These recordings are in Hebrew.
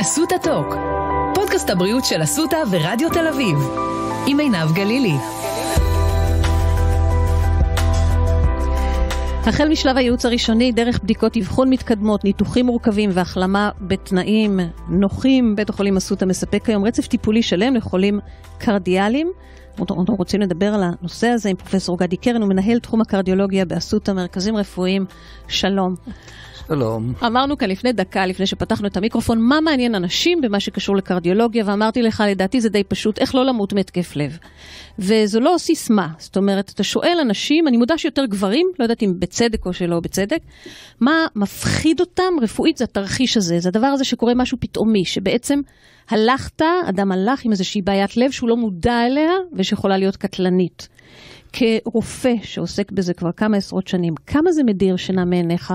אסותא טוק, פודקאסט הבריאות של אסותא ורדיו תל אביב, עם עינב גלילי. החל משלב הייעוץ הראשוני, דרך בדיקות אבחון מתקדמות, ניתוחים מורכבים והחלמה בתנאים נוחים, בית החולים אסותא מספק היום רצף טיפולי שלם לחולים קרדיאליים אנחנו רוצים לדבר על הנושא הזה עם פרופסור גדי קרן, הוא מנהל תחום הקרדיולוגיה באסותא מרכזים רפואיים. שלום. שלום. אמרנו כאן לפני דקה, לפני שפתחנו את המיקרופון, מה מעניין אנשים במה שקשור לקרדיולוגיה, ואמרתי לך, לדעתי זה די פשוט, איך לא למות מהתקף לב. וזו לא סיסמה, זאת אומרת, אתה שואל אנשים, אני מודה שיותר גברים, לא יודעת אם בצדק או שלא בצדק, מה מפחיד אותם רפואית זה התרחיש הזה, זה הדבר הזה שקורה משהו פתאומי, שבעצם הלכת, אדם הלך עם איזושהי בעיית לב שהוא לא מודע אליה ושיכולה להיות קטלנית. כרופא שעוסק בזה כבר כמה עשרות שנים, כמה זה מדיר שינה מעיניך?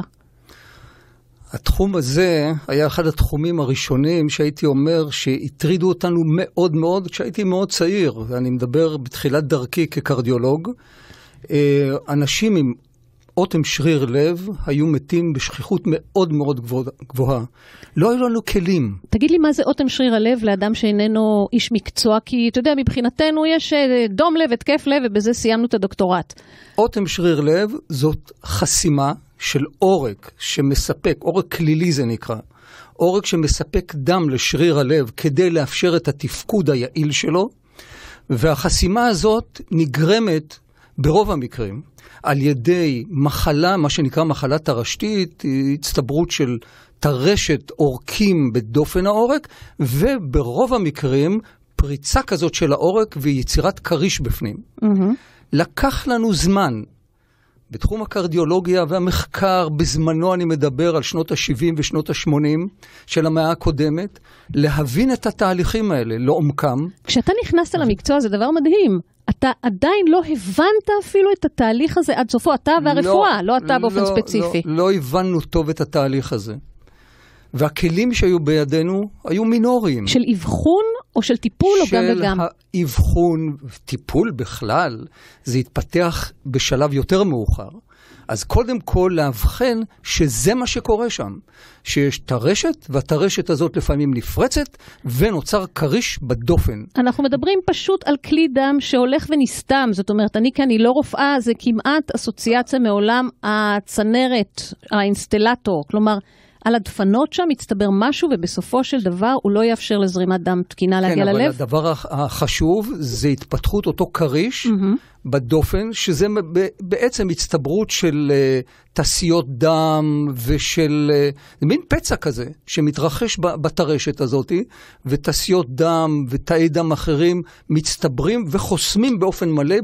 התחום הזה היה אחד התחומים הראשונים שהייתי אומר שהטרידו אותנו מאוד מאוד כשהייתי מאוד צעיר, ואני מדבר בתחילת דרכי כקרדיולוג. אה, אנשים עם אוטם שריר לב, היו מתים בשכיחות מאוד מאוד גבוהה. לא היו לנו כלים. תגיד לי, מה זה אוטם שריר הלב לאדם שאיננו איש מקצוע? כי אתה יודע, מבחינתנו יש אה, דום לב, התקף לב, ובזה סיימנו את הדוקטורט. אוטם שריר לב זאת חסימה של עורק שמספק, עורק כלילי זה נקרא. עורק שמספק דם לשריר הלב כדי לאפשר את התפקוד היעיל שלו, והחסימה הזאת נגרמת ברוב המקרים, על ידי מחלה, מה שנקרא מחלה תרשתית, הצטברות של טרשת עורקים בדופן העורק, וברוב המקרים פריצה כזאת של העורק ויצירת כריש בפנים. Mm-hmm. לקח לנו זמן. בתחום הקרדיולוגיה והמחקר, בזמנו אני מדבר על שנות ה-70 ושנות ה-80 של המאה הקודמת, להבין את התהליכים האלה לעומקם. לא כשאתה נכנסת למקצוע זה דבר מדהים. אתה עדיין לא הבנת אפילו את התהליך הזה עד סופו, אתה והרפואה, לא, לא אתה לא, באופן לא, ספציפי. לא, לא הבנו טוב את התהליך הזה. והכלים שהיו בידינו היו מינוריים. של אבחון או של טיפול של או גם וגם? של האבחון, טיפול בכלל, זה התפתח בשלב יותר מאוחר. אז קודם כל לאבחן שזה מה שקורה שם, שיש טרשת, והטרשת הזאת לפעמים נפרצת, ונוצר כריש בדופן. אנחנו מדברים פשוט על כלי דם שהולך ונסתם, זאת אומרת, אני כאן, אני לא רופאה, זה כמעט אסוציאציה מעולם הצנרת, האינסטלטור, כלומר... על הדפנות שם יצטבר משהו, ובסופו של דבר הוא לא יאפשר לזרימת דם תקינה כן, להגיע ללב. כן, אבל הדבר החשוב זה התפתחות אותו כריש mm-hmm. בדופן, שזה בעצם הצטברות של אה, תעשיות דם ושל אה, מין פצע כזה שמתרחש בטרשת הזאת, ותעשיות דם ותאי דם אחרים מצטברים וחוסמים באופן מלא,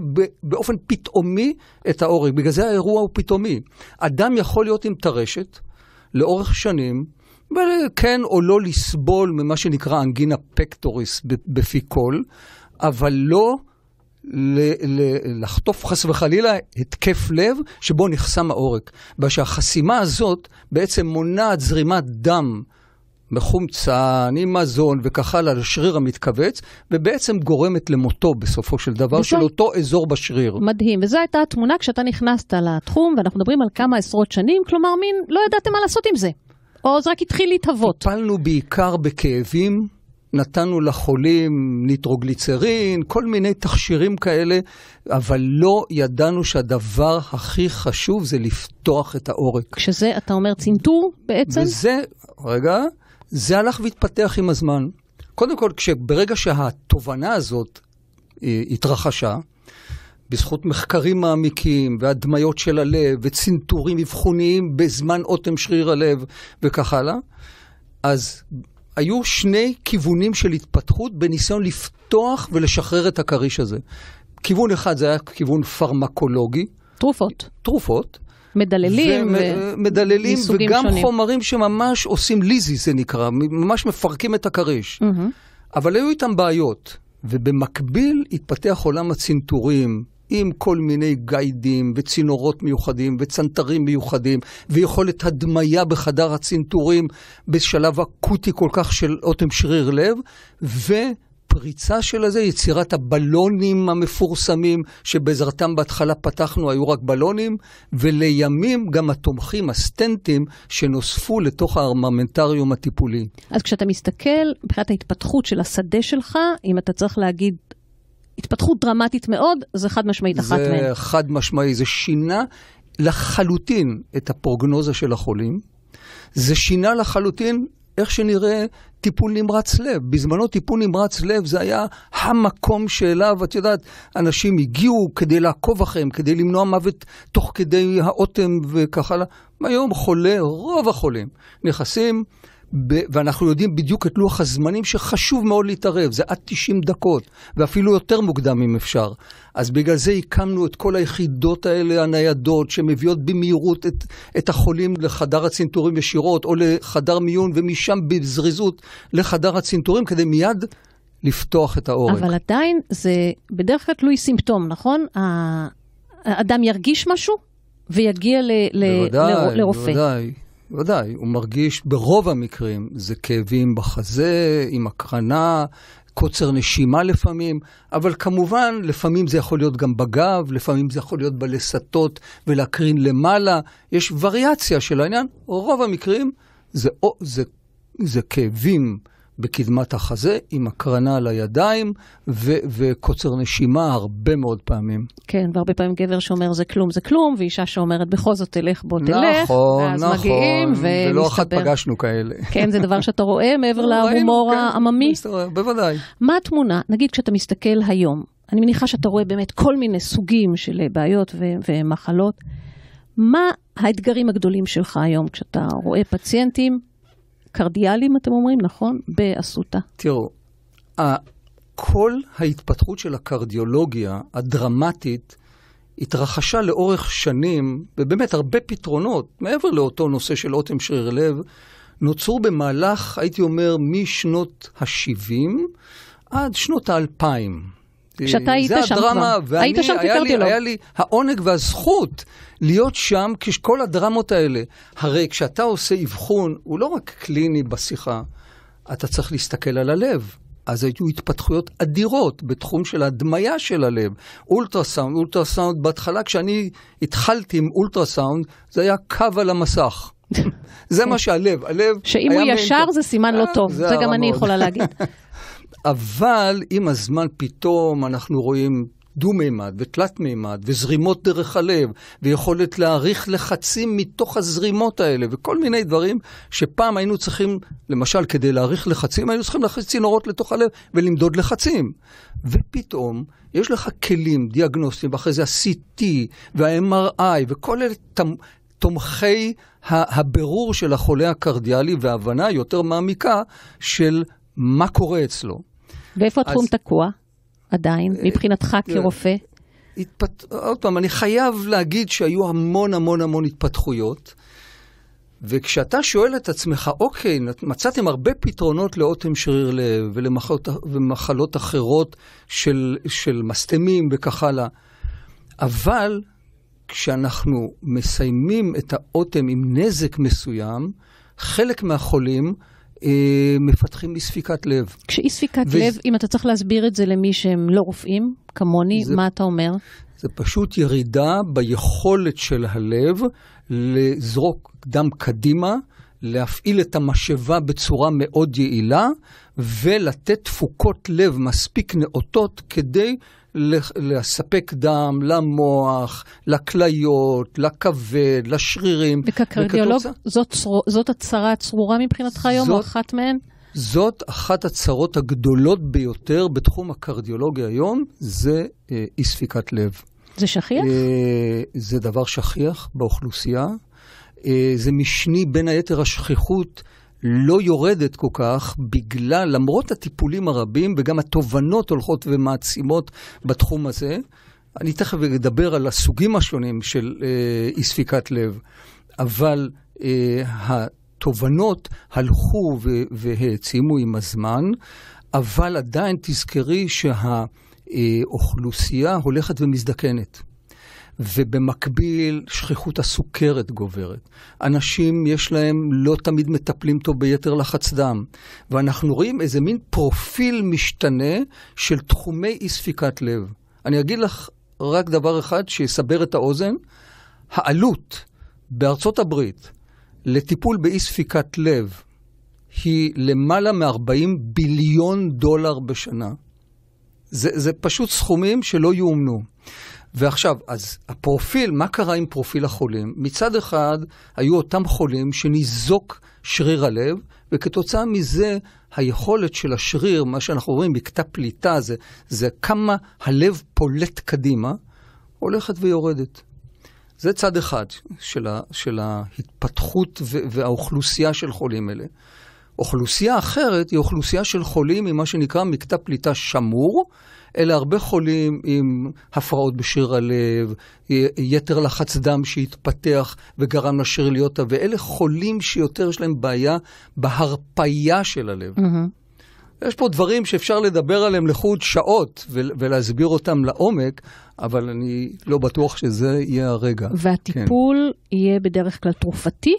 באופן פתאומי, את העורק. בגלל זה האירוע הוא פתאומי. אדם יכול להיות עם טרשת, לאורך שנים, כן או לא לסבול ממה שנקרא אנגינה פקטוריס בפי כל, אבל לא לחטוף חס וחלילה התקף לב שבו נחסם העורק. שהחסימה הזאת בעצם מונעת זרימת דם מחומצן, עם מזון וכך הלאה, לשריר המתכווץ, ובעצם גורמת למותו בסופו של דבר, וזו... של אותו אזור בשריר. מדהים, וזו הייתה התמונה כשאתה נכנסת לתחום, ואנחנו מדברים על כמה עשרות שנים, כלומר מין, לא ידעתם מה לעשות עם זה, או זה רק התחיל להתהוות. טיפלנו בעיקר בכאבים. נתנו לחולים ניטרוגליצרין, כל מיני תכשירים כאלה, אבל לא ידענו שהדבר הכי חשוב זה לפתוח את העורק. כשזה, אתה אומר, צנתור בעצם? וזה, רגע, זה הלך והתפתח עם הזמן. קודם כל, כשברגע שהתובנה הזאת אה, התרחשה, בזכות מחקרים מעמיקים והדמיות של הלב וצנתורים אבחוניים בזמן אוטם שריר הלב וכך הלאה, אז היו שני כיוונים של התפתחות בניסיון לפתוח ולשחרר את הכריש הזה. כיוון אחד זה היה כיוון פרמקולוגי. תרופות. תרופות. מדללים ו... ו... מדללים וגם שונים. חומרים שממש עושים ליזי, זה נקרא, ממש מפרקים את הכריש. Mm-hmm. אבל היו איתם בעיות, ובמקביל התפתח עולם הצנתורים. עם כל מיני גיידים וצינורות מיוחדים וצנתרים מיוחדים ויכולת הדמיה בחדר הצנתורים בשלב אקוטי כל כך של אוטם שריר לב ו... הפריצה של הזה, יצירת הבלונים המפורסמים, שבעזרתם בהתחלה פתחנו, היו רק בלונים, ולימים גם התומכים, הסטנטים, שנוספו לתוך הארממנטריום הטיפולי. אז כשאתה מסתכל, מבחינת ההתפתחות של השדה שלך, אם אתה צריך להגיד התפתחות דרמטית מאוד, זה חד משמעית זה אחת מהן. זה חד משמעי, זה שינה לחלוטין את הפרוגנוזה של החולים. זה שינה לחלוטין איך שנראה טיפול נמרץ לב. בזמנו טיפול נמרץ לב זה היה המקום שאליו, את יודעת, אנשים הגיעו כדי לעקוב אחריהם, כדי למנוע מוות תוך כדי האוטם וכך הלאה. היום חולה, רוב החולים נכנסים ואנחנו יודעים בדיוק את לוח הזמנים שחשוב מאוד להתערב, זה עד 90 דקות, ואפילו יותר מוקדם אם אפשר. אז בגלל זה הקמנו את כל היחידות האלה הניידות, שמביאות במהירות את, את החולים לחדר הצנתורים ישירות, או לחדר מיון, ומשם בזריזות לחדר הצנתורים, כדי מיד לפתוח את העורק. אבל עדיין זה בדרך כלל תלוי סימפטום, נכון? האדם ירגיש משהו ויגיע ל, ל, ל, לרופא. בוודאי, בוודאי. ודאי, הוא מרגיש ברוב המקרים, זה כאבים בחזה, עם הקרנה, קוצר נשימה לפעמים, אבל כמובן, לפעמים זה יכול להיות גם בגב, לפעמים זה יכול להיות בלסתות ולהקרין למעלה, יש וריאציה של העניין. רוב המקרים זה, או, זה, זה כאבים בקדמת החזה, עם הקרנה על הידיים ו- וקוצר נשימה הרבה מאוד פעמים. כן, והרבה פעמים גבר שאומר זה כלום, זה כלום, ואישה שאומרת בכל זאת תלך, בוא נכון, תלך. נכון, ואז נכון, מגיעים ומסתבר. ולא אחת פגשנו כאלה. כן, זה דבר שאתה רואה מעבר להומור כן, העממי. מסתבר, בוודאי. מה התמונה, נגיד כשאתה מסתכל היום, אני מניחה שאתה רואה באמת כל מיני סוגים של בעיות ו- ומחלות. מה האתגרים הגדולים שלך היום כשאתה רואה פציינטים קרדיאליים, אתם אומרים, נכון? באסותא. תראו, כל ההתפתחות של הקרדיולוגיה הדרמטית התרחשה לאורך שנים, ובאמת הרבה פתרונות, מעבר לאותו נושא של אוטם שריר לב, נוצרו במהלך, הייתי אומר, משנות ה-70 עד שנות ה-2000. אה, כשאתה היית שם הדרמה, כבר. ואני, היית שם, ביקרתי לו. היה לי העונג והזכות להיות שם כשכל הדרמות האלה. הרי כשאתה עושה אבחון, הוא לא רק קליני בשיחה, אתה צריך להסתכל על הלב. אז היו התפתחויות אדירות בתחום של הדמיה של הלב. אולטרסאונד, אולטרסאונד, בהתחלה כשאני התחלתי עם אולטרסאונד, זה היה קו על המסך. זה מה שהלב, הלב... שאם הוא ישר מנ... זה סימן לא אה, טוב, זה, זה גם אני יכולה להגיד. אבל עם הזמן פתאום אנחנו רואים דו-מימד ותלת-מימד וזרימות דרך הלב ויכולת להעריך לחצים מתוך הזרימות האלה וכל מיני דברים שפעם היינו צריכים, למשל כדי להעריך לחצים, היינו צריכים להכניס צינורות לתוך הלב ולמדוד לחצים. ופתאום יש לך כלים דיאגנוסטיים ואחרי זה ה-CT וה-MRI וכל אלה תמ- תומכי הבירור של החולה הקרדיאלי והבנה יותר מעמיקה של מה קורה אצלו. ואיפה התחום אז... תקוע עדיין, אה, מבחינתך אה, כרופא? התפת... עוד פעם, אני חייב להגיד שהיו המון המון המון התפתחויות, וכשאתה שואל את עצמך, אוקיי, מצאתם הרבה פתרונות לאוטם שריר לב ולמחלות, ולמחלות אחרות של, של מסתמים וכך הלאה, אבל כשאנחנו מסיימים את האוטם עם נזק מסוים, חלק מהחולים אה, מפתחים אי ספיקת לב. כשאי ספיקת ו... לב, אם אתה צריך להסביר את זה למי שהם לא רופאים, כמוני, זה... מה אתה אומר? זה פשוט ירידה ביכולת של הלב לזרוק דם קדימה, להפעיל את המשאבה בצורה מאוד יעילה ולתת תפוקות לב מספיק נאותות כדי לספק דם למוח, לכליות, לכבד, לשרירים. וכקרדיולוג, וכתוצא... זאת, זאת הצרה הצרורה מבחינתך היום, זאת... או אחת מהן? זאת אחת הצרות הגדולות ביותר בתחום הקרדיולוגיה היום, זה אה, אי ספיקת לב. זה שכיח? אה, זה דבר שכיח באוכלוסייה. אה, זה משני בין היתר השכיחות לא יורדת כל כך, בגלל, למרות הטיפולים הרבים, וגם התובנות הולכות ומעצימות בתחום הזה. אני תכף אדבר על הסוגים השונים של אה, אי ספיקת לב, אבל אה, התובנות הלכו ו- והעצימו עם הזמן, אבל עדיין תזכרי שהאוכלוסייה אה, הולכת ומזדקנת. ובמקביל שכיחות הסוכרת גוברת. אנשים, יש להם, לא תמיד מטפלים טוב ביתר לחץ דם. ואנחנו רואים איזה מין פרופיל משתנה של תחומי אי ספיקת לב. אני אגיד לך רק דבר אחד שיסבר את האוזן. העלות בארצות הברית לטיפול באי ספיקת לב היא למעלה מ-40 ביליון דולר בשנה. זה, זה פשוט סכומים שלא יאומנו. ועכשיו, אז הפרופיל, מה קרה עם פרופיל החולים? מצד אחד, היו אותם חולים שניזוק שריר הלב, וכתוצאה מזה היכולת של השריר, מה שאנחנו רואים בקטע פליטה, זה, זה כמה הלב פולט קדימה, הולכת ויורדת. זה צד אחד של, ה, של ההתפתחות ו, והאוכלוסייה של חולים אלה. אוכלוסייה אחרת היא אוכלוסייה של חולים עם מה שנקרא מקטע פליטה שמור, אלא הרבה חולים עם הפרעות בשריר הלב, יתר לחץ דם שהתפתח וגרם לשריר להיות ואלה חולים שיותר יש להם בעיה בהרפייה של הלב. Mm-hmm. יש פה דברים שאפשר לדבר עליהם לחוד שעות ולהסביר אותם לעומק, אבל אני לא בטוח שזה יהיה הרגע. והטיפול כן. יהיה בדרך כלל תרופתי?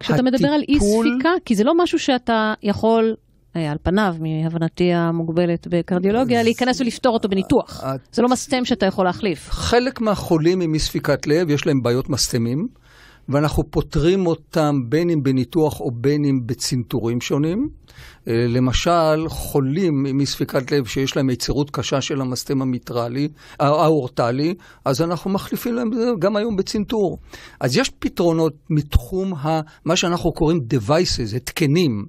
כשאתה הטיפול... מדבר על אי ספיקה, כי זה לא משהו שאתה יכול אה, על פניו, מהבנתי המוגבלת בקרדיולוגיה, להיכנס ולפתור אותו בניתוח. זה לא מסתם שאתה יכול להחליף. חלק מהחולים עם אי ספיקת לב, יש להם בעיות מסתמים, ואנחנו פותרים אותם בין אם בניתוח או בין אם בצנתורים שונים. אה, למשל, חולים עם אי ספיקת לב שיש להם יצירות קשה של המסתם המיטרלי, אה, האורטלי, אז אנחנו מחליפים להם גם היום בצנתור. אז יש פתרונות מתחום ה, מה שאנחנו קוראים devices, התקנים.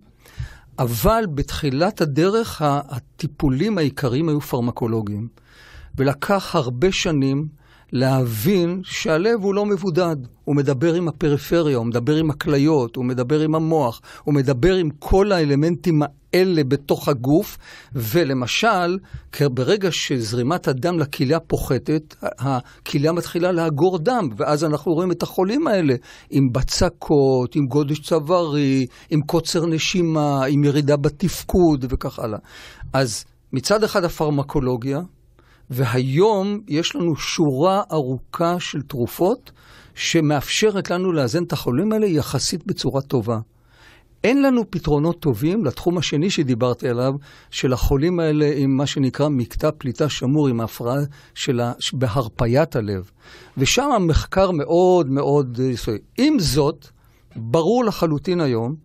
אבל בתחילת הדרך הטיפולים העיקריים היו פרמקולוגיים. ולקח הרבה שנים להבין שהלב הוא לא מבודד. הוא מדבר עם הפריפריה, הוא מדבר עם הכליות, הוא מדבר עם המוח, הוא מדבר עם כל האלמנטים האלה בתוך הגוף, ולמשל, ברגע שזרימת הדם לכליה פוחתת, הכליה מתחילה לאגור דם, ואז אנחנו רואים את החולים האלה עם בצקות, עם גודש צווארי, עם קוצר נשימה, עם ירידה בתפקוד וכך הלאה. אז מצד אחד הפרמקולוגיה, והיום יש לנו שורה ארוכה של תרופות שמאפשרת לנו לאזן את החולים האלה יחסית בצורה טובה. אין לנו פתרונות טובים לתחום השני שדיברתי עליו, של החולים האלה עם מה שנקרא מקטע פליטה שמור, עם ההפרעה של בהרפיית הלב. ושם המחקר מאוד מאוד אה, יסודי. עם זאת, ברור לחלוטין היום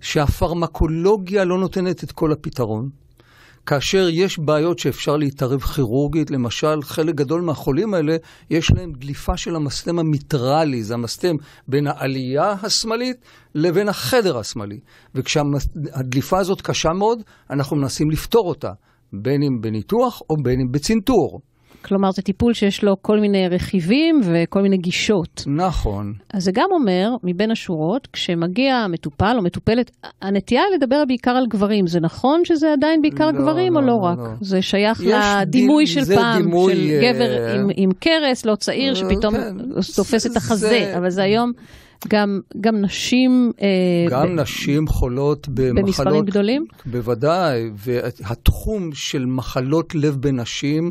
שהפרמקולוגיה לא נותנת את כל הפתרון. כאשר יש בעיות שאפשר להתערב כירורגית, למשל, חלק גדול מהחולים האלה, יש להם דליפה של המסתם המיטרלי, זה המסתם בין העלייה השמאלית לבין החדר השמאלי. וכשהדליפה הזאת קשה מאוד, אנחנו מנסים לפתור אותה, בין אם בניתוח או בין אם בצנתור. כלומר, זה טיפול שיש לו כל מיני רכיבים וכל מיני גישות. נכון. אז זה גם אומר, מבין השורות, כשמגיע מטופל או מטופלת, הנטייה היא לדבר בעיקר על גברים. זה נכון שזה עדיין בעיקר לא, גברים לא, או לא, לא רק? לא. זה שייך לדימוי דימ... של פעם, דימוי, של אה, גבר אה... עם, עם קרס, לא צעיר, אה, שפתאום כן. תופס זה, את החזה, זה... אבל זה היום... גם, גם נשים... אה, גם ב... נשים חולות במחלות... במספרים גדולים? בוודאי, והתחום של מחלות לב בנשים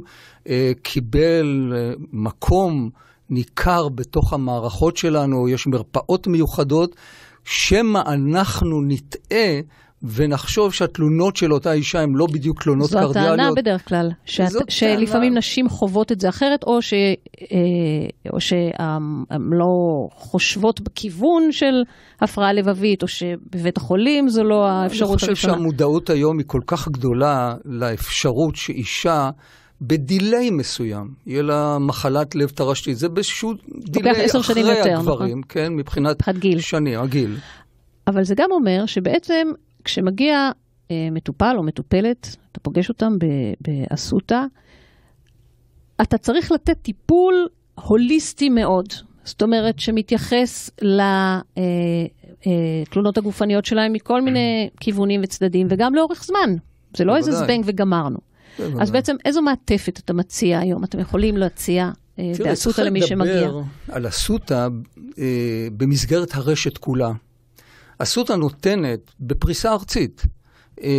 אה, קיבל אה, מקום ניכר בתוך המערכות שלנו, יש מרפאות מיוחדות, שמא אנחנו נטעה ונחשוב שהתלונות של אותה אישה הן לא בדיוק תלונות זו קרדיאליות. זו הטענה בדרך כלל, שאת, שלפעמים טענה. נשים חוות את זה אחרת, או, ש, אה, או שהן לא חושבות בכיוון של הפרעה לבבית, או שבבית החולים זו לא האפשרות הראשונה. אני חושב הראשונה. שהמודעות היום היא כל כך גדולה לאפשרות שאישה... בדיליי מסוים. יהיה לה מחלת לב טרשתית, זה באיזשהו דיליי אחרי יותר, הגברים, נכון? כן, מבחינת הגיל. שני, הגיל. אבל זה גם אומר שבעצם כשמגיע אה, מטופל או מטופלת, אתה פוגש אותם באסותא, אתה צריך לתת טיפול הוליסטי מאוד. זאת אומרת, שמתייחס לתלונות אה, אה, הגופניות שלהם מכל מיני כן. כיוונים וצדדים, וגם לאורך זמן. זה לא איזה זבנג וגמרנו. אז בעצם איזו מעטפת אתה מציע היום? אתם יכולים להציע אה, באסותא למי שמגיע? תראה, צריך לדבר על אסותא אה, במסגרת הרשת כולה. אסותא נותנת בפריסה ארצית אה,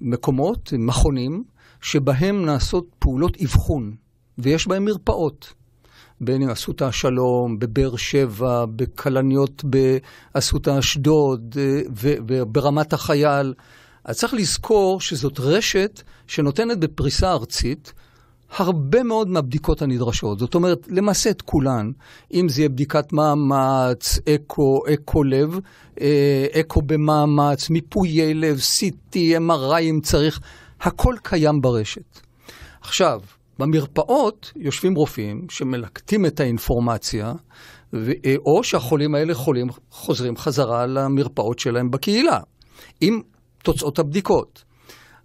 מקומות, מכונים, שבהם נעשות פעולות אבחון, ויש בהם מרפאות. בין אם אסותא השלום, בבאר שבע, בכלניות באסותא אשדוד וברמת החייל. אז צריך לזכור שזאת רשת שנותנת בפריסה ארצית הרבה מאוד מהבדיקות הנדרשות. זאת אומרת, למעשה את כולן, אם זה יהיה בדיקת מאמץ, אקו, אקו לב, אה, אקו במאמץ, מיפויי לב, CT, MRI אם צריך, הכל קיים ברשת. עכשיו, במרפאות יושבים רופאים שמלקטים את האינפורמציה, אה, או שהחולים האלה חולים, חוזרים חזרה למרפאות שלהם בקהילה. אם תוצאות הבדיקות.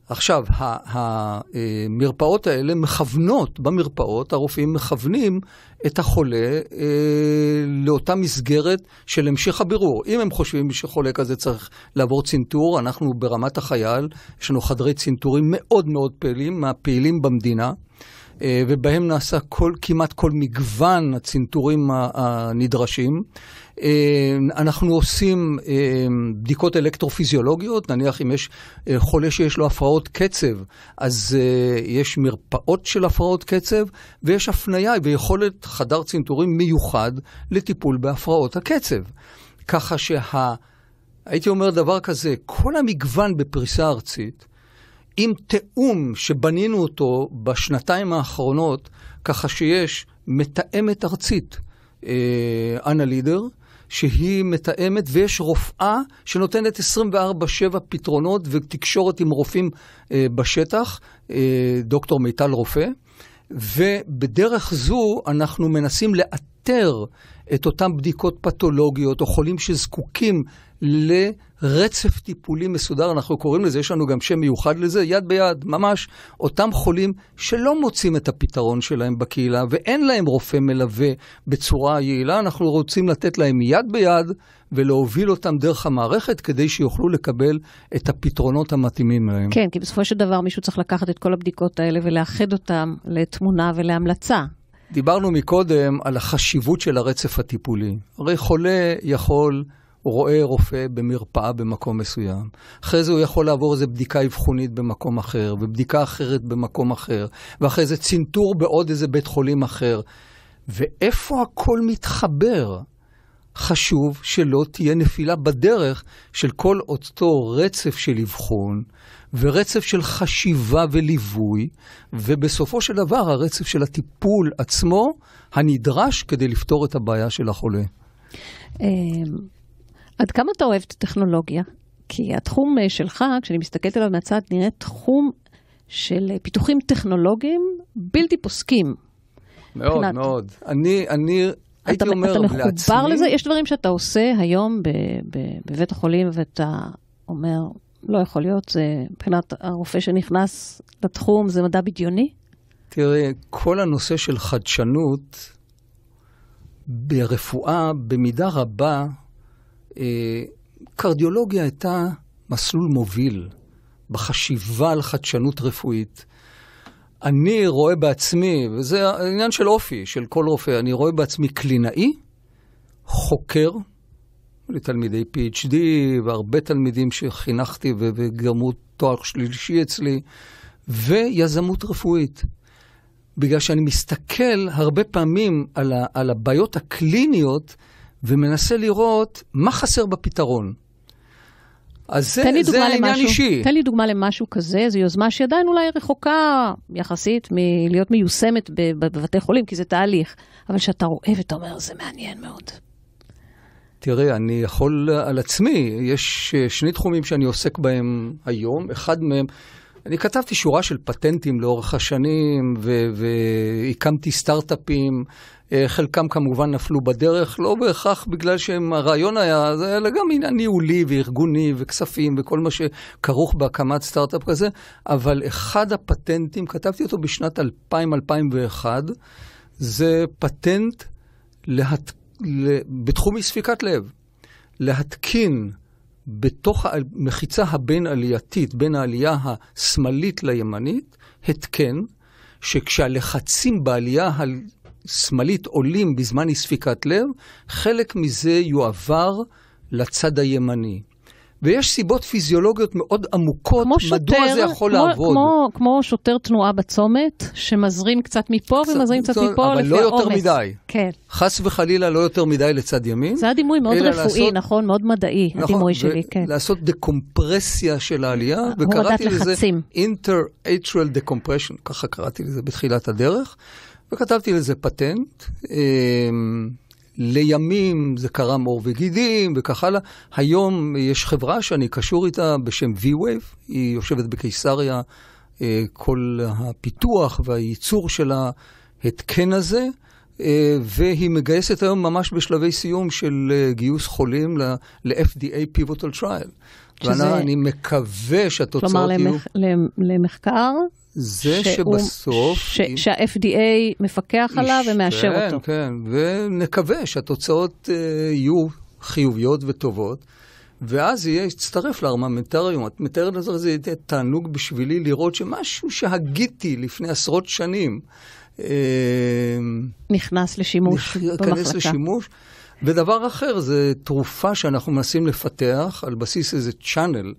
עכשיו, המרפאות אה, האלה מכוונות, במרפאות הרופאים מכוונים את החולה אה, לאותה מסגרת של המשך הבירור. אם הם חושבים שחולה כזה צריך לעבור צנתור, אנחנו ברמת החייל, יש לנו חדרי צנתורים מאוד מאוד פעילים, מהפעילים במדינה. אה, ובהם נעשה כל, כמעט כל מגוון הצנתורים הנדרשים. אה, אנחנו עושים אה, בדיקות אלקטרופיזיולוגיות, נניח אם יש חולה שיש לו הפרעות קצב, אז יש מרפאות של הפרעות קצב, ויש הפנייה ויכולת חדר צנתורים מיוחד לטיפול בהפרעות הקצב. ככה שה... הייתי אומר דבר כזה, כל המגוון בפריסה ארצית, עם תיאום שבנינו אותו בשנתיים האחרונות, ככה שיש מתאמת ארצית, אה, אנה לידר, שהיא מתאמת, ויש רופאה שנותנת 24-7 פתרונות ותקשורת עם רופאים אה, בשטח, אה, דוקטור מיטל רופא, ובדרך זו אנחנו מנסים לאתר... לאתר את אותן בדיקות פתולוגיות או חולים שזקוקים לרצף טיפולי מסודר, אנחנו קוראים לזה, יש לנו גם שם מיוחד לזה, יד ביד, ממש, אותם חולים שלא מוצאים את הפתרון שלהם בקהילה ואין להם רופא מלווה בצורה יעילה, אנחנו רוצים לתת להם יד ביד ולהוביל אותם דרך המערכת כדי שיוכלו לקבל את הפתרונות המתאימים להם. כן, כי בסופו של דבר מישהו צריך לקחת את כל הבדיקות האלה ולאחד אותם לתמונה ולהמלצה. דיברנו מקודם על החשיבות של הרצף הטיפולי. הרי חולה יכול... הוא רואה רופא במרפאה במקום מסוים. אחרי זה הוא יכול לעבור איזו בדיקה אבחונית במקום אחר, ובדיקה אחרת במקום אחר, ואחרי זה צנתור בעוד איזה בית חולים אחר. ואיפה הכל מתחבר? חשוב שלא תהיה נפילה בדרך של כל אותו רצף של אבחון ורצף של חשיבה וליווי, ובסופו של דבר הרצף של הטיפול עצמו הנדרש כדי לפתור את הבעיה של החולה. אמ, עד כמה אתה אוהב את הטכנולוגיה? כי התחום אה, שלך, כשאני מסתכלת עליו מהצד, נראה תחום של אה, פיתוחים טכנולוגיים בלתי פוסקים. מאוד, מבחינת... מאוד. אני, אני אתה, אומר אתה מחובר לעצמי... לזה? יש דברים שאתה עושה היום ב, ב, בבית החולים ואתה אומר, לא יכול להיות, זה מבחינת הרופא שנכנס לתחום, זה מדע בדיוני? תראה, כל הנושא של חדשנות ברפואה, במידה רבה, אה, קרדיולוגיה הייתה מסלול מוביל בחשיבה על חדשנות רפואית. אני רואה בעצמי, וזה עניין של אופי, של כל רופא, אני רואה בעצמי קלינאי, חוקר, לתלמידי PhD והרבה תלמידים שחינכתי וגרמו תואר שלישי אצלי, ויזמות רפואית. בגלל שאני מסתכל הרבה פעמים על, ה, על הבעיות הקליניות ומנסה לראות מה חסר בפתרון. אז זה, זה למשהו, עניין אישי. תן לי דוגמה למשהו כזה, זו יוזמה שעדיין אולי רחוקה יחסית מלהיות מיושמת בבתי חולים, כי זה תהליך, אבל שאתה רואה ואתה אומר, זה מעניין מאוד. תראה, אני יכול על עצמי, יש אה, שני תחומים שאני עוסק בהם היום, אחד מהם... אני כתבתי שורה של פטנטים לאורך השנים, והקמתי סטארט-אפים אה, חלקם כמובן נפלו בדרך, לא בהכרח בגלל שהרעיון היה, זה אלא גם עניין ניהולי וארגוני וכספים וכל מה שכרוך בהקמת סטארט-אפ כזה, אבל אחד הפטנטים, כתבתי אותו בשנת 2000-2001, זה פטנט להת... בתחום אי לב, להתקין בתוך המחיצה הבין-עלייתית, בין העלייה השמאלית לימנית, התקן, שכשהלחצים בעלייה שמאלית עולים בזמן אי ספיקת לב, חלק מזה יועבר לצד הימני. ויש סיבות פיזיולוגיות מאוד עמוקות מדוע שוטר, זה יכול כמו, לעבוד. כמו, כמו שוטר תנועה בצומת, שמזרים קצת מפה קצת, ומזרים קצת, קצת מפה לפי העומס. אבל לא יותר העומס. מדי. כן. חס וחלילה לא יותר מדי לצד ימין. זה הדימוי מאוד רפואי, לעשות, נכון? מאוד מדעי, נכון, הדימוי שלי, כן. לעשות דקומפרסיה של העלייה, וקראתי לחצים. לזה inter-atrial decompression, ככה קראתי לזה בתחילת הדרך. וכתבתי לזה פטנט. אמ, לימים זה קרה מעור וגידים וכך הלאה. היום יש חברה שאני קשור איתה בשם V-Wave, היא יושבת בקיסריה, אה, כל הפיתוח והייצור של ההתקן הזה, אה, והיא מגייסת היום ממש בשלבי סיום של אה, גיוס חולים ל-FDA Pivotal Trial. שזה... ואני מקווה שהתוצאות כלומר, יהיו... כלומר, למח... למחקר? זה שהוא, שבסוף... ש, אם... שה-FDA מפקח איש, עליו ומאשר כן, אותו. כן, כן, ונקווה שהתוצאות אה, יהיו חיוביות וטובות, ואז יהיה, יצטרף לארמנטריום. את מתארת לזה, זה יהיה תענוג בשבילי לראות שמשהו שהגיתי לפני עשרות שנים... אה, נכנס לשימוש נכ... במחלקה. נכנס לשימוש. ודבר אחר, זה תרופה שאנחנו מנסים לפתח על בסיס איזה צ'אנל.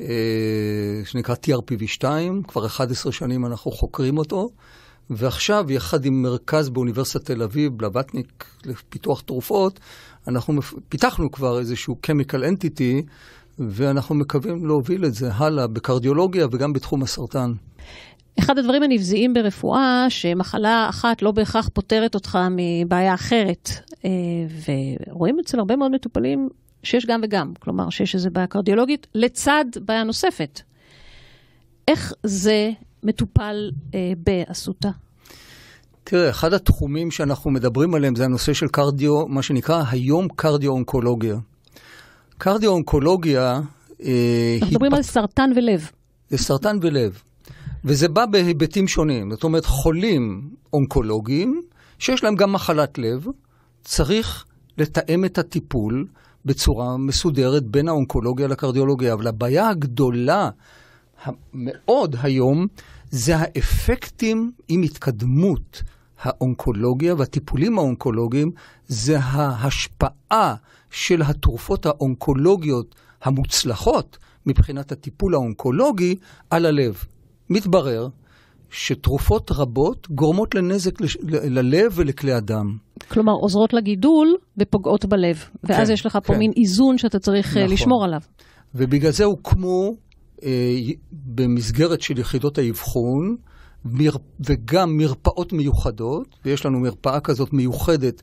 אה, שנקרא TRPV2, כבר 11 שנים אנחנו חוקרים אותו, ועכשיו, יחד עם מרכז באוניברסיטת תל אביב, לבטניק לפיתוח תרופות, אנחנו פיתחנו כבר איזשהו chemical entity, ואנחנו מקווים להוביל את זה הלאה בקרדיולוגיה וגם בתחום הסרטן. אחד הדברים הנבזיים ברפואה, שמחלה אחת לא בהכרח פותרת אותך מבעיה אחרת. אה, ורואים אצל הרבה מאוד מטופלים שיש גם וגם, כלומר שיש איזו בעיה קרדיולוגית, לצד בעיה נוספת. איך זה מטופל אה, באסותא? תראה, אחד התחומים שאנחנו מדברים עליהם זה הנושא של קרדיו, מה שנקרא היום קרדיו-אונקולוגיה. קרדיו-אונקולוגיה... אה, אנחנו מדברים על סרטן ולב. זה סרטן ולב. וזה בא בהיבטים שונים. זאת אומרת, חולים אונקולוגיים, שיש להם גם מחלת לב, צריך לתאם את הטיפול בצורה מסודרת בין האונקולוגיה לקרדיולוגיה. אבל הבעיה הגדולה מאוד היום זה האפקטים עם התקדמות האונקולוגיה והטיפולים האונקולוגיים, זה ההשפעה של התרופות האונקולוגיות המוצלחות מבחינת הטיפול האונקולוגי על הלב. מתברר שתרופות רבות גורמות לנזק לש... ללב ולכלי הדם. כלומר, עוזרות לגידול ופוגעות בלב. ואז כן, יש לך פה כן. מין איזון שאתה צריך אה, נכון. לשמור עליו. ובגלל זה הוקמו אה, במסגרת של יחידות האבחון, מר... וגם מרפאות מיוחדות, ויש לנו מרפאה כזאת מיוחדת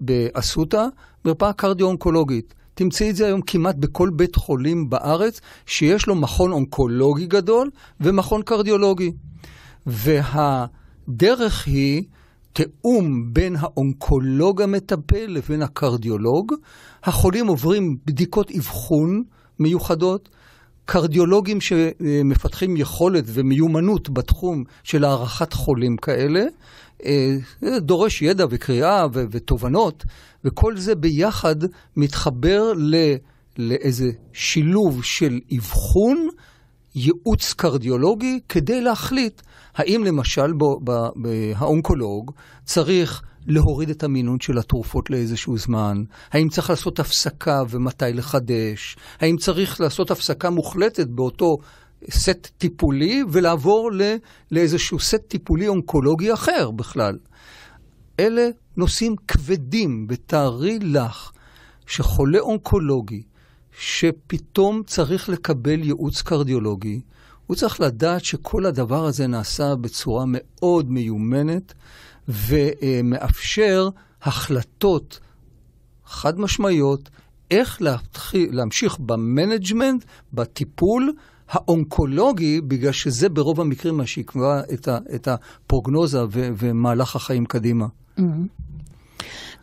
באסותא, מרפאה קרדיו-אונקולוגית. תמצאי את זה היום כמעט בכל בית חולים בארץ שיש לו מכון אונקולוגי גדול ומכון קרדיולוגי. והדרך היא תיאום בין האונקולוג המטפל לבין הקרדיולוג. החולים עוברים בדיקות אבחון מיוחדות. קרדיולוגים שמפתחים יכולת ומיומנות בתחום של הערכת חולים כאלה, אה, דורש ידע וקריאה ו- ותובנות, וכל זה ביחד מתחבר ל- לאיזה שילוב של אבחון, ייעוץ קרדיולוגי, כדי להחליט האם למשל האונקולוג צריך להוריד את המינון של התרופות לאיזשהו זמן? האם צריך לעשות הפסקה ומתי לחדש? האם צריך לעשות הפסקה מוחלטת באותו סט טיפולי ולעבור ל, לאיזשהו סט טיפולי אונקולוגי אחר בכלל? אלה נושאים כבדים, ותארי לך שחולה אונקולוגי שפתאום צריך לקבל ייעוץ קרדיולוגי, הוא צריך לדעת שכל הדבר הזה נעשה בצורה מאוד מיומנת ומאפשר החלטות חד משמעיות איך להתחיל, להמשיך במנג'מנט, בטיפול האונקולוגי, בגלל שזה ברוב המקרים מה שיקבע את, ה, את הפרוגנוזה ו, ומהלך החיים קדימה. Mm-hmm.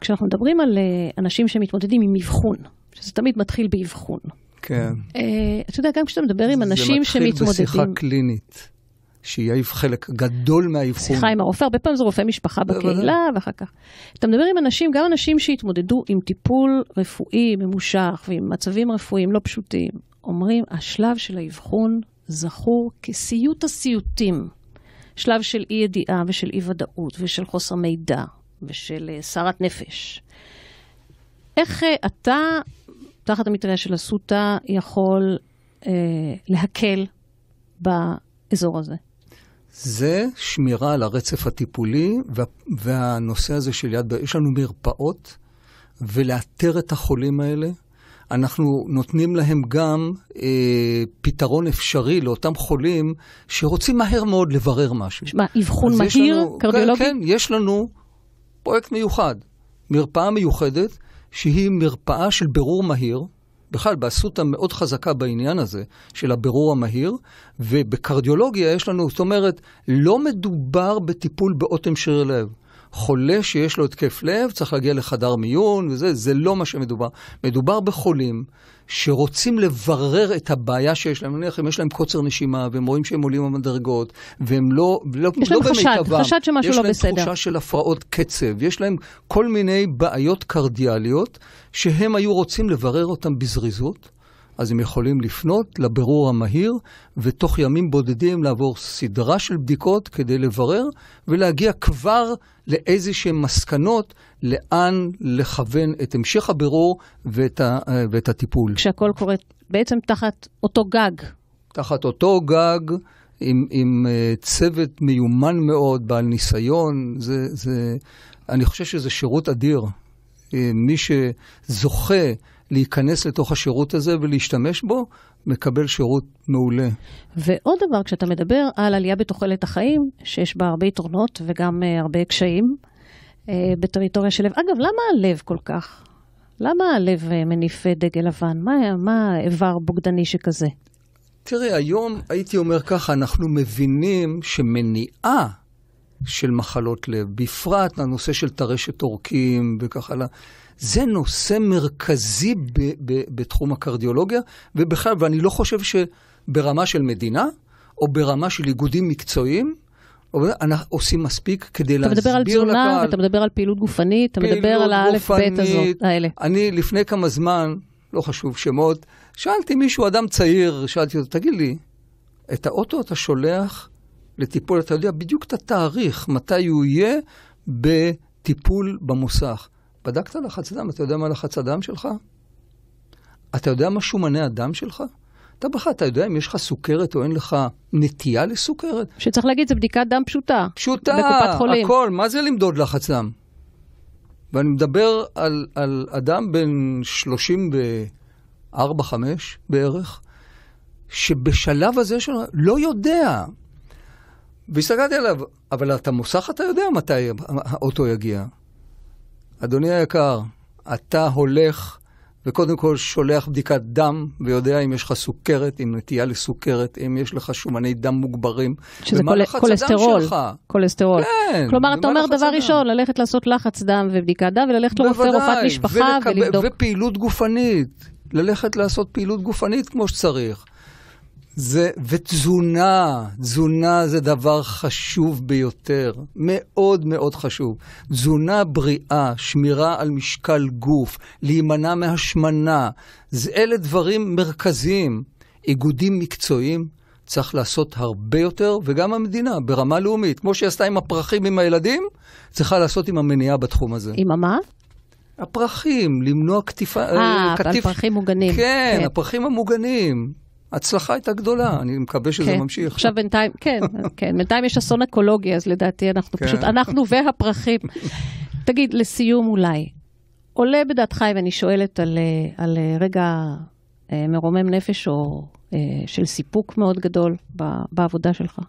כשאנחנו מדברים על אה, אנשים שמתמודדים עם אבחון, שזה תמיד מתחיל באבחון, כן. אה, אתה יודע, גם כשאתה מדבר עם אנשים שמתמודדים... זה מתחיל בשיחה קלינית. שהיא חלק גדול מהאבחון. שיחה עם הרופא, הרבה פעמים זה רופא משפחה בקהילה, ואחר כך. אתה מדבר עם אנשים, גם אנשים שהתמודדו עם טיפול רפואי ממושך ועם מצבים רפואיים לא פשוטים, אומרים, השלב של האבחון זכור כסיוט הסיוטים. שלב של אי-ידיעה ושל אי-ודאות ושל חוסר מידע ושל אה, סערת נפש. איך אה, אתה תחת המטריה של אסותא יכול אה, להקל באזור הזה? זה שמירה על הרצף הטיפולי, וה, והנושא הזה של יד, יש לנו מרפאות, ולאתר את החולים האלה. אנחנו נותנים להם גם אה, פתרון אפשרי לאותם חולים שרוצים מהר מאוד לברר משהו. מה, אבחון מהיר? כן, קרדיולוגי? כן, כן, יש לנו פרויקט מיוחד, מרפאה מיוחדת, שהיא מרפאה של ברור מהיר, בכלל באסותא מאוד חזקה בעניין הזה של הבירור המהיר, ובקרדיולוגיה יש לנו, זאת אומרת, לא מדובר בטיפול באוטם שריר לב. חולה שיש לו התקף לב צריך להגיע לחדר מיון וזה, זה לא מה שמדובר. מדובר בחולים שרוצים לברר את הבעיה שיש להם. נניח אם יש להם קוצר נשימה, והם רואים שהם עולים במדרגות, והם לא, לא, יש לא במיטבם. יש להם חשד, חשד שמשהו לא בסדר. יש להם תחושה של הפרעות קצב, יש להם כל מיני בעיות קרדיאליות, שהם היו רוצים לברר אותן בזריזות. אז הם יכולים לפנות לבירור המהיר, ותוך ימים בודדים לעבור סדרה של בדיקות כדי לברר, ולהגיע כבר לאיזה שהן מסקנות לאן לכוון את המשך הבירור ואת, ה, ואת הטיפול. כשהכול קורה בעצם תחת אותו גג. תחת אותו גג. עם, עם אה, צוות מיומן מאוד, בעל ניסיון, זה, זה, אני חושב שזה שירות אדיר. אה, מי שזוכה להיכנס לתוך השירות הזה ולהשתמש בו, מקבל שירות מעולה. ועוד דבר, כשאתה מדבר על עלייה בתוחלת החיים, שיש בה הרבה יתרונות וגם uh, הרבה קשיים uh, בטריטוריה של לב. אגב, למה הלב כל כך? למה הלב uh, מניף דגל לבן? מה, מה איבר בוגדני שכזה? תראי, היום הייתי אומר ככה, אנחנו מבינים שמניעה של מחלות לב, בפרט הנושא של טרשת עורקים וכך הלאה. זה נושא מרכזי ב, ב, בתחום הקרדיולוגיה, ובכלל, ואני לא חושב שברמה של מדינה, או ברמה של איגודים מקצועיים, אנחנו עושים מספיק כדי להסביר לקהל. אתה מדבר על תזונה, לכל... ואתה מדבר על פעילות גופנית, אתה מדבר על האלף-בית הזאת, האלה. אני לפני כמה זמן, לא חשוב שמות, שאלתי מישהו, אדם צעיר, שאלתי אותו, תגיד לי, את האוטו אתה שולח לטיפול, אתה יודע בדיוק את התאריך, מתי הוא יהיה בטיפול במוסך. בדקת לחץ דם, אתה יודע מה לחץ הדם שלך? אתה יודע מה שומני הדם שלך? אתה בכלל, אתה יודע אם יש לך סוכרת או אין לך נטייה לסוכרת? שצריך להגיד, זו בדיקת דם פשוטה. פשוטה, בקופת חולים. הכל, מה זה למדוד לחץ דם? ואני מדבר על, על אדם בן 34-5 בערך, שבשלב הזה שלו לא יודע. והסתכלתי עליו, אבל את המוסך אתה יודע מתי האוטו יגיע. אדוני היקר, אתה הולך וקודם כל שולח בדיקת דם, ויודע אם יש לך סוכרת, אם נטייה לסוכרת, אם יש לך שומני דם מוגברים. שזה קול, קולסטרול, קולסטרול. כן. כלומר, אתה אומר דבר ראשון, ללכת לעשות לחץ דם ובדיקת דם, וללכת לרופא, רופאת משפחה ולקב... ולבדוק. ופעילות גופנית, ללכת לעשות פעילות גופנית כמו שצריך. זה, ותזונה, תזונה זה דבר חשוב ביותר, מאוד מאוד חשוב. תזונה בריאה, שמירה על משקל גוף, להימנע מהשמנה, זה, אלה דברים מרכזיים. איגודים מקצועיים צריך לעשות הרבה יותר, וגם המדינה, ברמה לאומית, כמו שהיא עשתה עם הפרחים עם הילדים, צריכה לעשות עם המניעה בתחום הזה. עם המה? הפרחים, למנוע קטיפה... אה, כתיף... אה, הפרחים מוגנים. כן, כן, הפרחים המוגנים. ההצלחה הייתה גדולה, אני מקווה שזה כן. ממשיך. עכשיו בינתיים, כן, כן, בינתיים יש אסון אקולוגי, אז לדעתי אנחנו כן. פשוט, אנחנו והפרחים. תגיד, לסיום אולי, עולה בדעתך אם אני שואלת על, אה, על אה, רגע אה, מרומם נפש או של סיפוק מאוד גדול בעבודה שלך?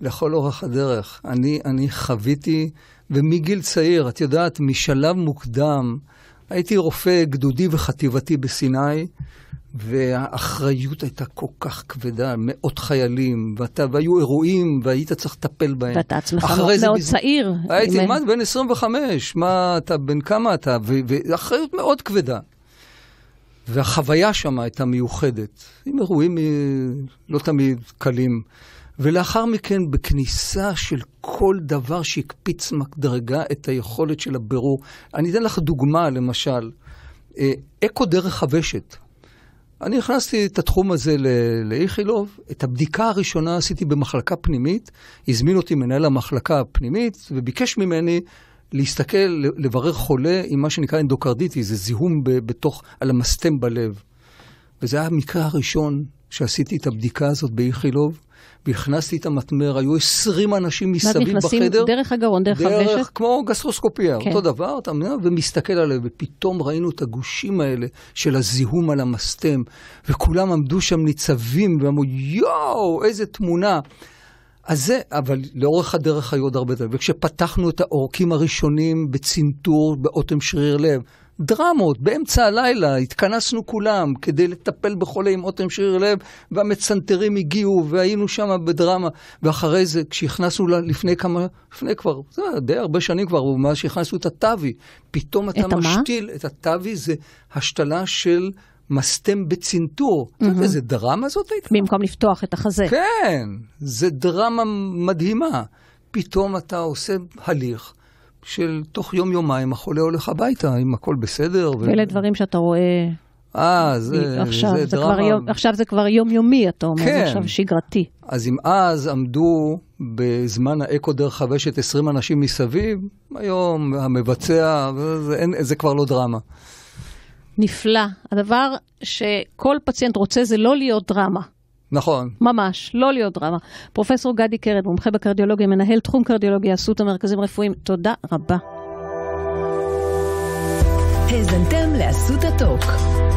לכל אורך הדרך. אני, אני חוויתי, ומגיל צעיר, את יודעת, משלב מוקדם, הייתי רופא גדודי וחטיבתי בסיני, והאחריות הייתה כל כך כבדה, מאות חיילים, ואתה, והיו אירועים, והיית צריך לטפל בהם. ואתה עצמך מאוד זה צעיר. הייתי מה, בן 25, מה אתה, בן כמה אתה? ואחריות מאוד כבדה. והחוויה שם הייתה מיוחדת, עם אירועים אה, לא תמיד קלים. ולאחר מכן, בכניסה של כל דבר שהקפיץ מדרגה את היכולת של הבירור. אני אתן לך דוגמה, למשל, אה, אקו דרך הוושת. אני הכנסתי את התחום הזה לאיכילוב, את הבדיקה הראשונה עשיתי במחלקה פנימית, הזמין אותי מנהל המחלקה הפנימית וביקש ממני להסתכל, לברר חולה עם מה שנקרא אנדוקרדיטי, זה זיהום בתוך, על המסתם בלב. וזה היה המקרה הראשון שעשיתי את הבדיקה הזאת באיכילוב, והכנסתי את המטמר, היו 20 אנשים מסביב בחדר. נכנסים דרך הגרון, דרך, דרך הוושט? דרך, כמו גסטרוסקופיה, כן. אותו דבר, אתה מבין? ומסתכל עליהם, ופתאום ראינו את הגושים האלה של הזיהום על המסתם, וכולם עמדו שם ניצבים, ואמרו, יואו, איזה תמונה. אז זה, אבל לאורך הדרך היו עוד הרבה דברים. וכשפתחנו את העורקים הראשונים בצנתור, באוטם שריר לב, דרמות. באמצע הלילה התכנסנו כולם כדי לטפל בחולה עם אוטם שריר לב, והמצנתרים הגיעו, והיינו שם בדרמה. ואחרי זה, כשהכנסנו לה לפני כמה, לפני כבר, זה היה די הרבה שנים כבר, מאז שהכנסנו את הטאבי, פתאום אתה את משתיל, מה? את הטאבי זה השתלה של... מסתם בצנתור. Mm-hmm. אתה איזה דרמה זאת הייתה? במקום לפתוח את החזה. כן, זה דרמה מדהימה. פתאום אתה עושה הליך של תוך יום-יומיים החולה הולך הביתה, אם הכל בסדר. ואלה ו... דברים שאתה רואה... אה, זה, עכשיו זה, זה דרמה. כבר יום, עכשיו זה כבר יומיומי, אתה אומר, כן. זה עכשיו שגרתי. אז אם אז עמדו בזמן האקו דרך הוושת 20 אנשים מסביב, היום המבצע, זה, זה, אין, זה כבר לא דרמה. נפלא. הדבר שכל פציינט רוצה זה לא להיות דרמה. נכון. ממש, לא להיות דרמה. פרופסור גדי קרן, מומחה בקרדיולוגיה, מנהל תחום קרדיולוגיה, עשו את המרכזים הרפואיים. תודה רבה. האזנתם לאסותא טוק,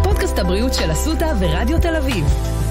פודקאסט הבריאות של אסותא ורדיו תל אביב.